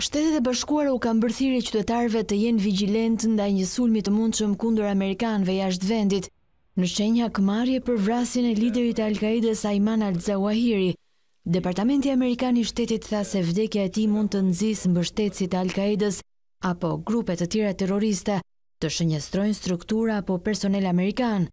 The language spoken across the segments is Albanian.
Shtetet e bashkuar u kam bërthiri qytetarve të jenë vigilent nda një sulmi të mundshëm kundër kundur Amerikanëve jashtë vendit. Në shenja këmarje për vrasin e liderit Al-Qaedës Ayman Al-Zawahiri, Departamenti Amerikani Shtetit tha se vdekja e ti mund të nëzisë mbështetësit Al-Qaedës apo grupet të tira terrorista të shënjestrojnë struktura apo personel Amerikanë.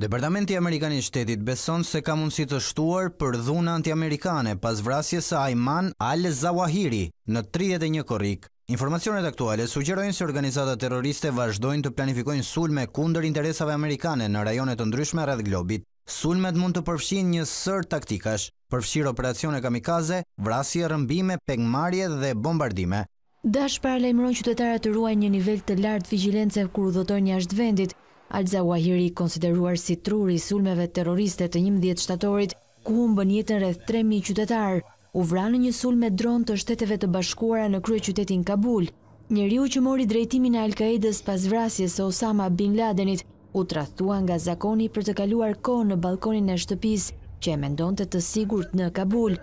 Departamenti i Shtetit beson se ka mundësi të shtuar për dhuna anti-amerikane pas vrasjes së Ayman al-Zawahiri në 31 korrik. Informacionet aktuale sugjerojnë se organizata terroriste vazhdojnë të planifikojnë sulme kundër interesave amerikane në rajone të ndryshme rreth globit. Sulmet mund të përfshin një sër taktikash, përfshir operacione kamikaze, vrasje rëmbime, pengmarje dhe bombardime. Dash paralajmëron qytetarët të ruajnë një nivel të lartë vigjilence kur udhëtojnë jashtë vendit, Alza Wahiri, konsideruar si truri sulmeve terroriste të njëmë djetë shtatorit, ku humbën jetën rreth 3.000 qytetarë, u vranë një sulme dronë të shteteve të bashkuara në krye qytetin Kabul. Njëri u që mori drejtimin e Al-Qaedës pas vrasjes e Osama Bin Ladenit, u trathua nga zakoni për të kaluar ko në balkonin e shtëpis, që e mendon të të sigurt në Kabul.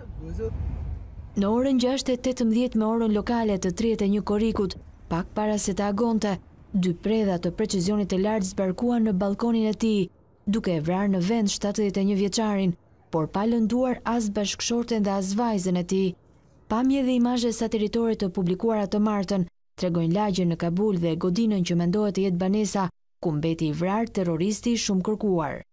Në orën 6.18 me orën lokale të 31 korikut, pak para se të agonte, dy predha të precizionit e lartë zbarkua në balkonin e ti, duke e vrarë në vend 71 vjeqarin, por pa lënduar as bashkëshorten dhe as vajzen e ti. Pamje dhe imazhe sa teritorit të publikuar atë martën, tregojnë lagjën në Kabul dhe godinën që mendojët e jetë banesa, ku mbeti i vrarë terroristi shumë kërkuarë.